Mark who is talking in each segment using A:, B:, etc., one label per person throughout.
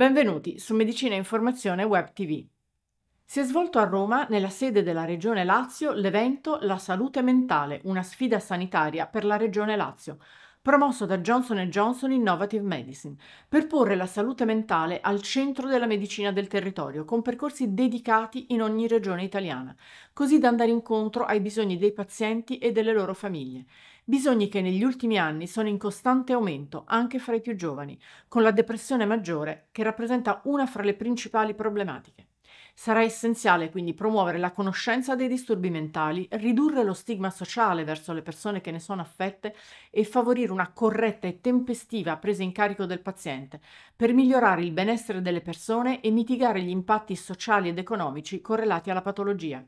A: Benvenuti su Medicina Informazione Web TV. Si è svolto a Roma, nella sede della Regione Lazio, l'evento La salute mentale, una sfida sanitaria per la Regione Lazio, promosso da Johnson Johnson Innovative Medicine, per porre la salute mentale al centro della medicina del territorio, con percorsi dedicati in ogni regione italiana, così da andare incontro ai bisogni dei pazienti e delle loro famiglie bisogni che negli ultimi anni sono in costante aumento anche fra i più giovani, con la depressione maggiore che rappresenta una fra le principali problematiche. Sarà essenziale quindi promuovere la conoscenza dei disturbi mentali, ridurre lo stigma sociale verso le persone che ne sono affette e favorire una corretta e tempestiva presa in carico del paziente per migliorare il benessere delle persone e mitigare gli impatti sociali ed economici correlati alla patologia.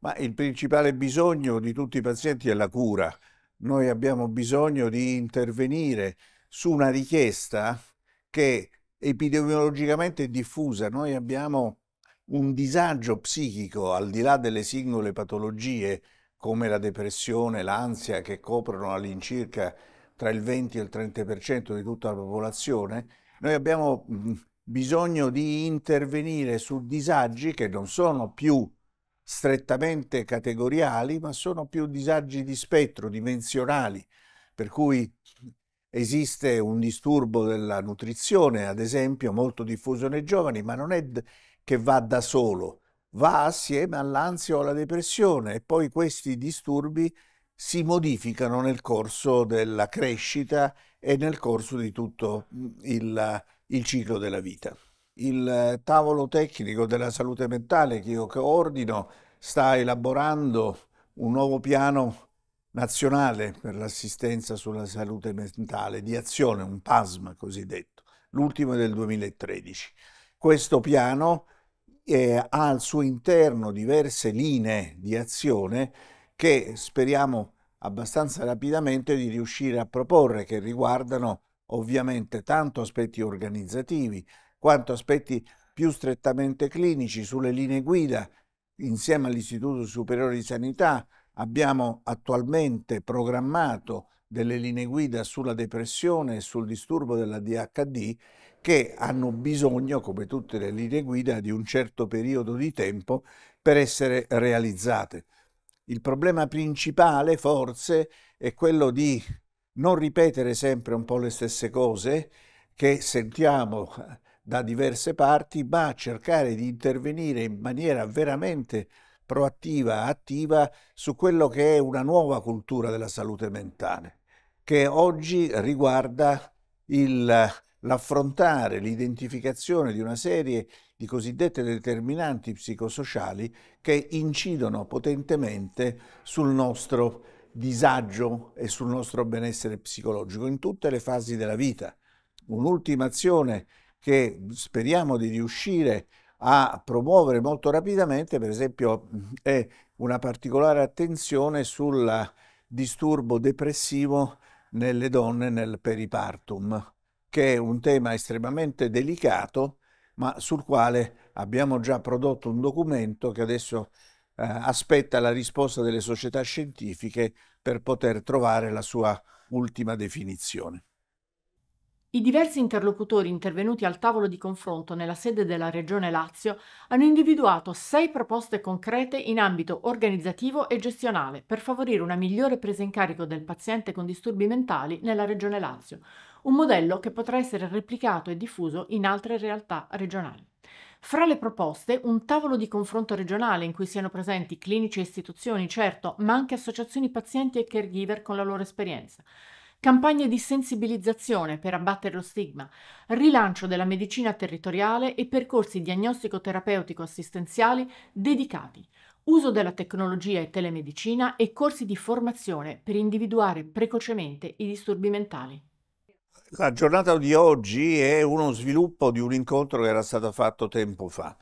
B: Ma il principale bisogno di tutti i pazienti è la cura noi abbiamo bisogno di intervenire su una richiesta che epidemiologicamente è diffusa. Noi abbiamo un disagio psichico al di là delle singole patologie come la depressione, l'ansia che coprono all'incirca tra il 20 e il 30% di tutta la popolazione, noi abbiamo bisogno di intervenire su disagi che non sono più strettamente categoriali, ma sono più disagi di spettro, dimensionali, per cui esiste un disturbo della nutrizione, ad esempio, molto diffuso nei giovani, ma non è che va da solo, va assieme all'ansia o alla depressione e poi questi disturbi si modificano nel corso della crescita e nel corso di tutto il, il ciclo della vita il eh, tavolo tecnico della salute mentale che io coordino sta elaborando un nuovo piano nazionale per l'assistenza sulla salute mentale di azione, un PASM cosiddetto, l'ultimo del 2013. Questo piano eh, ha al suo interno diverse linee di azione che speriamo abbastanza rapidamente di riuscire a proporre, che riguardano ovviamente tanto aspetti organizzativi, quanto aspetti più strettamente clinici, sulle linee guida, insieme all'Istituto Superiore di Sanità abbiamo attualmente programmato delle linee guida sulla depressione e sul disturbo della DHD che hanno bisogno, come tutte le linee guida, di un certo periodo di tempo per essere realizzate. Il problema principale forse è quello di non ripetere sempre un po' le stesse cose che sentiamo da diverse parti, ma cercare di intervenire in maniera veramente proattiva, attiva su quello che è una nuova cultura della salute mentale, che oggi riguarda l'affrontare, l'identificazione di una serie di cosiddette determinanti psicosociali che incidono potentemente sul nostro disagio e sul nostro benessere psicologico in tutte le fasi della vita. Un'ultima azione che speriamo di riuscire a promuovere molto rapidamente, per esempio è una particolare attenzione sul disturbo depressivo nelle donne nel peripartum, che è un tema estremamente delicato, ma sul quale abbiamo già prodotto un documento che adesso eh, aspetta la risposta delle società scientifiche per poter trovare la sua ultima definizione.
A: I diversi interlocutori intervenuti al tavolo di confronto nella sede della Regione Lazio hanno individuato sei proposte concrete in ambito organizzativo e gestionale per favorire una migliore presa in carico del paziente con disturbi mentali nella Regione Lazio, un modello che potrà essere replicato e diffuso in altre realtà regionali. Fra le proposte, un tavolo di confronto regionale in cui siano presenti clinici e istituzioni, certo, ma anche associazioni pazienti e caregiver con la loro esperienza campagne di sensibilizzazione per abbattere lo stigma, rilancio della medicina territoriale e percorsi diagnostico-terapeutico-assistenziali dedicati, uso della tecnologia e telemedicina e corsi di formazione per individuare precocemente i disturbi mentali.
B: La giornata di oggi è uno sviluppo di un incontro che era stato fatto tempo fa.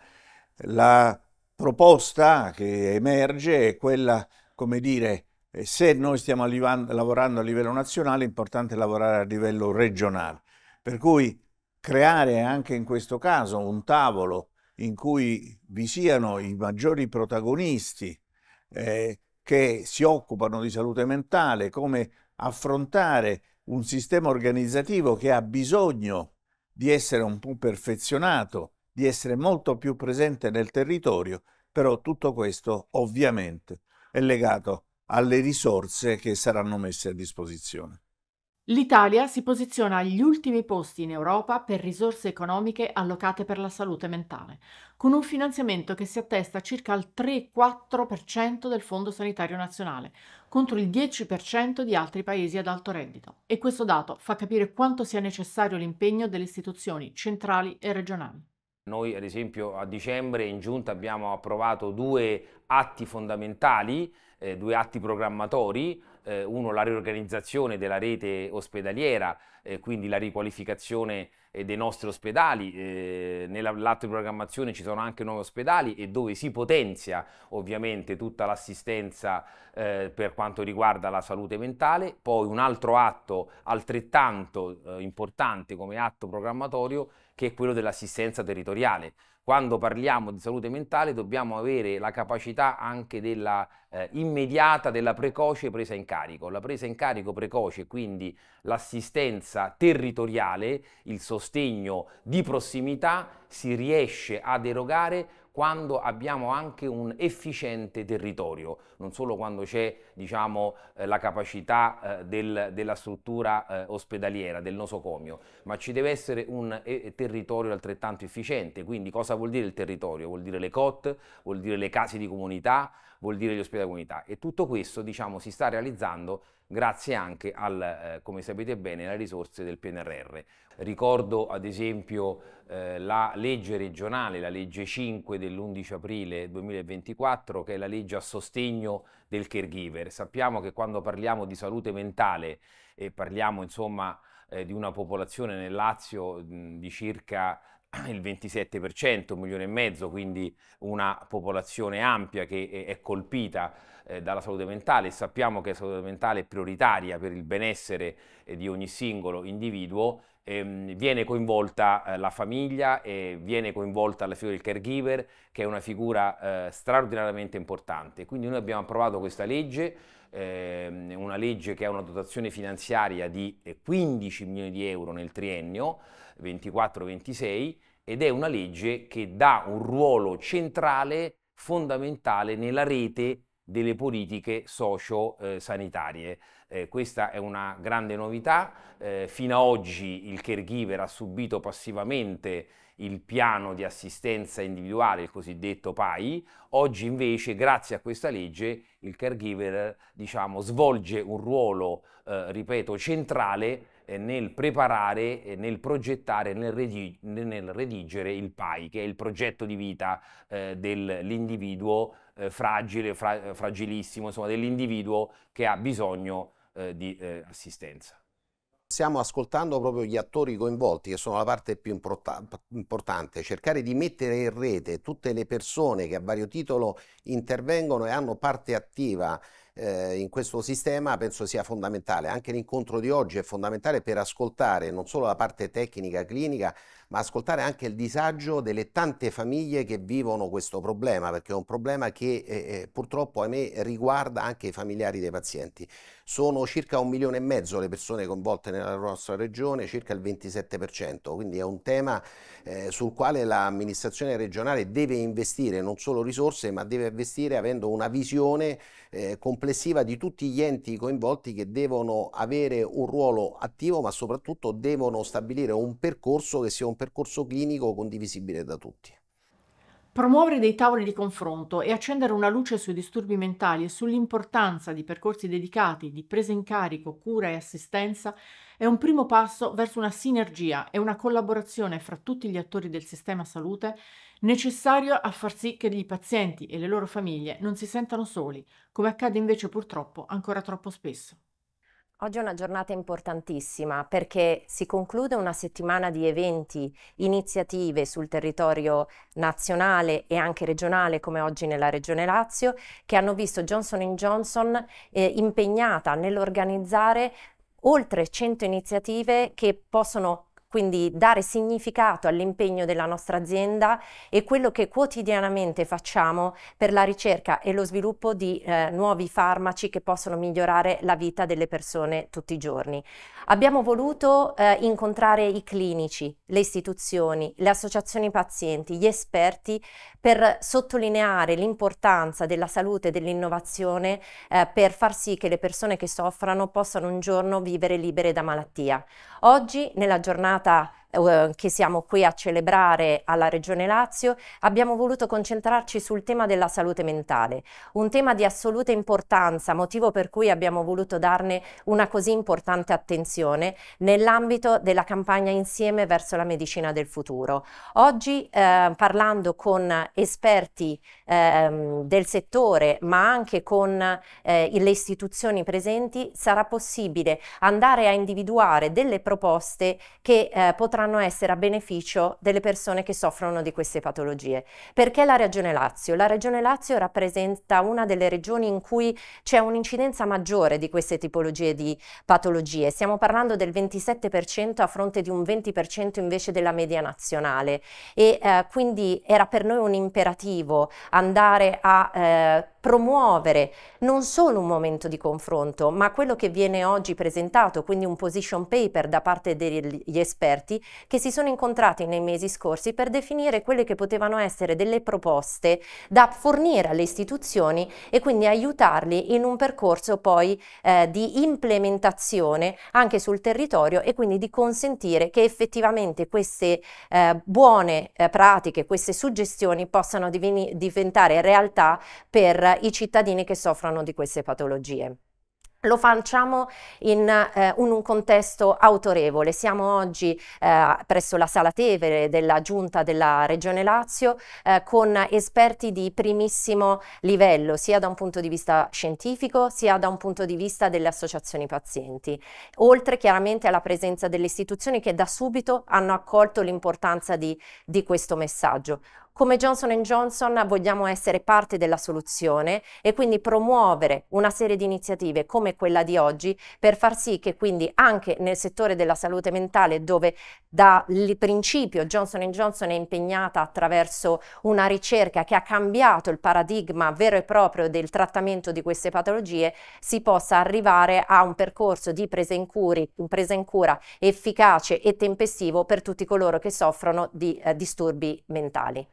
B: La proposta che emerge è quella, come dire, e se noi stiamo allivando, lavorando a livello nazionale, è importante lavorare a livello regionale. Per cui creare anche in questo caso un tavolo in cui vi siano i maggiori protagonisti eh, che si occupano di salute mentale, come affrontare un sistema organizzativo che ha bisogno di essere un po' perfezionato, di essere molto più presente nel territorio, però tutto questo ovviamente è legato alle risorse che saranno messe a disposizione.
A: L'Italia si posiziona agli ultimi posti in Europa per risorse economiche allocate per la salute mentale, con un finanziamento che si attesta circa al 3-4% del Fondo Sanitario Nazionale, contro il 10% di altri paesi ad alto reddito. E questo dato fa capire quanto sia necessario l'impegno delle istituzioni centrali e regionali.
C: Noi ad esempio a dicembre in giunta abbiamo approvato due atti fondamentali eh, due atti programmatori, eh, uno la riorganizzazione della rete ospedaliera, eh, quindi la riqualificazione eh, dei nostri ospedali, eh, nell'atto di programmazione ci sono anche nuovi ospedali e dove si potenzia ovviamente tutta l'assistenza eh, per quanto riguarda la salute mentale, poi un altro atto altrettanto importante come atto programmatorio che è quello dell'assistenza territoriale, quando parliamo di salute mentale dobbiamo avere la capacità anche della eh, immediata, della precoce presa in carico. La presa in carico precoce, quindi l'assistenza territoriale, il sostegno di prossimità, si riesce a erogare quando abbiamo anche un efficiente territorio, non solo quando c'è diciamo, eh, la capacità eh, del, della struttura eh, ospedaliera, del nosocomio, ma ci deve essere un eh, territorio altrettanto efficiente. Quindi cosa vuol dire il territorio? Vuol dire le COT, vuol dire le case di comunità, vuol dire gli ospedali di comunità e tutto questo diciamo, si sta realizzando grazie anche al, eh, come sapete bene, alle risorse del PNRR. Ricordo ad esempio eh, la legge regionale, la legge 5 dell'11 aprile 2024, che è la legge a sostegno del caregiver. Sappiamo che quando parliamo di salute mentale e parliamo insomma eh, di una popolazione nel Lazio mh, di circa il 27%, un milione e mezzo, quindi una popolazione ampia che è colpita eh, dalla salute mentale. Sappiamo che la salute mentale è prioritaria per il benessere eh, di ogni singolo individuo ehm, viene coinvolta eh, la famiglia e viene coinvolta la figura del caregiver, che è una figura eh, straordinariamente importante. Quindi noi abbiamo approvato questa legge, ehm, una legge che ha una dotazione finanziaria di 15 eh, milioni di euro nel triennio 24-26 ed è una legge che dà un ruolo centrale, fondamentale nella rete delle politiche socio-sanitarie. Eh, questa è una grande novità, eh, fino ad oggi il caregiver ha subito passivamente il piano di assistenza individuale, il cosiddetto PAI, oggi invece grazie a questa legge il caregiver diciamo, svolge un ruolo, eh, ripeto, centrale eh, nel preparare, nel progettare, nel, redig- nel, redigere il PAI, che è il progetto di vita eh, dell'individuo eh, fragile, fra- fragilissimo, insomma dell'individuo che ha bisogno eh, di eh, assistenza. Stiamo ascoltando proprio gli attori coinvolti, che sono la parte più importante, cercare di mettere in rete tutte le persone che a vario titolo intervengono e hanno parte attiva eh, in questo sistema penso sia fondamentale. Anche l'incontro di oggi è fondamentale per ascoltare non solo la parte tecnica clinica, ma ascoltare anche il disagio delle tante famiglie che vivono questo problema, perché è un problema che eh, eh purtroppo a me riguarda anche i familiari dei pazienti. Sono circa un milione e mezzo le persone coinvolte nella nostra regione, circa il 27%, quindi è un tema eh, sul quale l'amministrazione regionale deve investire non solo risorse, ma deve investire avendo una visione eh, complessiva di tutti gli enti coinvolti che devono avere un ruolo attivo, ma soprattutto devono stabilire un percorso che sia un percorso clinico condivisibile da tutti.
A: Promuovere dei tavoli di confronto e accendere una luce sui disturbi mentali e sull'importanza di percorsi dedicati di presa in carico, cura e assistenza è un primo passo verso una sinergia e una collaborazione fra tutti gli attori del sistema salute necessario a far sì che i pazienti e le loro famiglie non si sentano soli, come accade invece purtroppo ancora troppo spesso. Oggi è una giornata
D: importantissima perché si conclude una settimana di eventi, iniziative sul territorio nazionale e anche regionale come oggi nella Regione Lazio che hanno visto Johnson Johnson eh, impegnata nell'organizzare oltre 100 iniziative che possono quindi dare significato all'impegno della nostra azienda e quello che quotidianamente facciamo per la ricerca e lo sviluppo di eh, nuovi farmaci che possono migliorare la vita delle persone tutti i giorni. Abbiamo voluto eh, incontrare i clinici, le istituzioni, le associazioni pazienti, gli esperti per sottolineare l'importanza della salute e dell'innovazione eh, per far sì che le persone che soffrano possano un giorno vivere libere da malattia. Oggi nella giornata ata Eh, che siamo qui a celebrare alla Regione Lazio, abbiamo voluto concentrarci sul tema della salute mentale, un tema di assoluta importanza, motivo per cui abbiamo voluto darne una così importante attenzione nell'ambito della campagna Insieme verso la medicina del futuro. Oggi eh, parlando con esperti eh, del settore, ma anche con eh, le istituzioni presenti, sarà possibile andare a individuare delle proposte che eh, potranno dovranno essere a beneficio delle persone che soffrono di queste patologie. Perché la Regione Lazio? La Regione Lazio rappresenta una delle regioni in cui c'è un'incidenza maggiore di queste tipologie di patologie. Stiamo parlando del 27% a fronte di un 20% invece della media nazionale e eh, quindi era per noi un imperativo andare a eh, promuovere non solo un momento di confronto, ma quello che viene oggi presentato, quindi un position paper da parte degli esperti che si sono incontrati nei mesi scorsi per definire quelle che potevano essere delle proposte da fornire alle istituzioni e quindi aiutarli in un percorso poi eh, di implementazione anche sul territorio e quindi di consentire che effettivamente queste eh, buone eh, pratiche, queste suggestioni possano diventare realtà per i cittadini che soffrono di queste patologie. Lo facciamo in, eh, in un contesto autorevole. Siamo oggi eh, presso la Sala Tevere della Giunta della Regione Lazio eh, con esperti di primissimo livello, sia da un punto di vista scientifico, sia da un punto di vista delle associazioni pazienti, oltre chiaramente alla presenza delle istituzioni che da subito hanno accolto l'importanza di, di questo messaggio. Come Johnson Johnson vogliamo essere parte della soluzione e quindi promuovere una serie di iniziative come quella di oggi per far sì che quindi anche nel settore della salute mentale dove dal principio Johnson Johnson è impegnata attraverso una ricerca che ha cambiato il paradigma vero e proprio del trattamento di queste patologie si possa arrivare a un percorso di presa in, curi, presa in cura efficace e tempestivo per tutti coloro che soffrono di eh, disturbi mentali.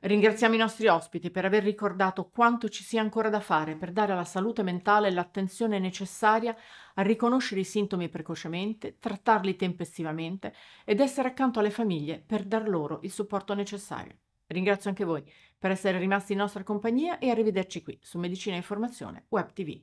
A: Ringraziamo i nostri ospiti per aver ricordato quanto ci sia ancora da fare per dare alla salute mentale l'attenzione necessaria a riconoscere i sintomi precocemente, trattarli tempestivamente ed essere accanto alle famiglie per dar loro il supporto necessario. Ringrazio anche voi per essere rimasti in nostra compagnia e arrivederci qui su Medicina e Informazione Web TV.